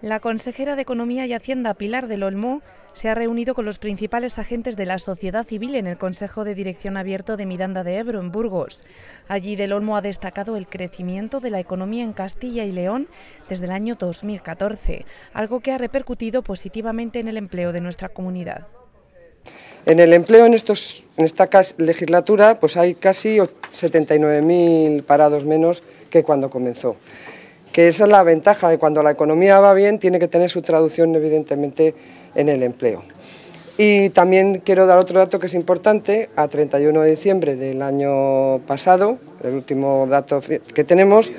La consejera de Economía y Hacienda, Pilar del Olmo, se ha reunido con los principales agentes de la sociedad civil en el Consejo de Dirección Abierto de Miranda de Ebro, en Burgos. Allí del Olmo ha destacado el crecimiento de la economía en Castilla y León desde el año 2014, algo que ha repercutido positivamente en el empleo de nuestra comunidad. En el empleo en, en esta legislatura pues hay casi 79.000 parados menos que cuando comenzó que esa es la ventaja de cuando la economía va bien tiene que tener su traducción evidentemente en el empleo. Y también quiero dar otro dato que es importante, a 31 de diciembre del año pasado, el último dato que tenemos,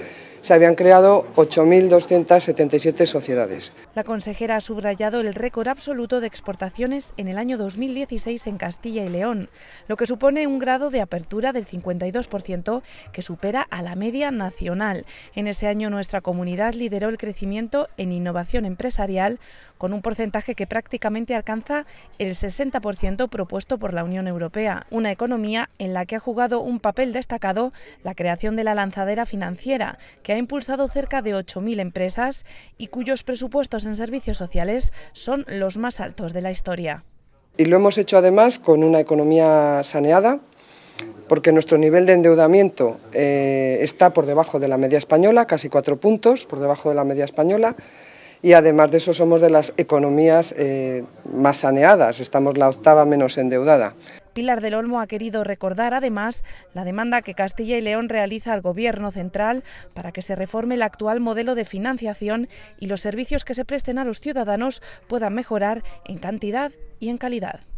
se habían creado 8.277 sociedades. La consejera ha subrayado el récord absoluto de exportaciones en el año 2016 en Castilla y León, lo que supone un grado de apertura del 52% que supera a la media nacional. En ese año nuestra comunidad lideró el crecimiento en innovación empresarial con un porcentaje que prácticamente alcanza el 60% propuesto por la Unión Europea, una economía en la que ha jugado un papel destacado la creación de la lanzadera financiera, que ha impulsado cerca de 8.000 empresas y cuyos presupuestos en servicios sociales son los más altos de la historia. Y lo hemos hecho además con una economía saneada, porque nuestro nivel de endeudamiento eh, está por debajo de la media española, casi cuatro puntos por debajo de la media española, y además de eso somos de las economías eh, más saneadas, estamos la octava menos endeudada. Pilar del Olmo ha querido recordar además la demanda que Castilla y León realiza al Gobierno central para que se reforme el actual modelo de financiación y los servicios que se presten a los ciudadanos puedan mejorar en cantidad y en calidad.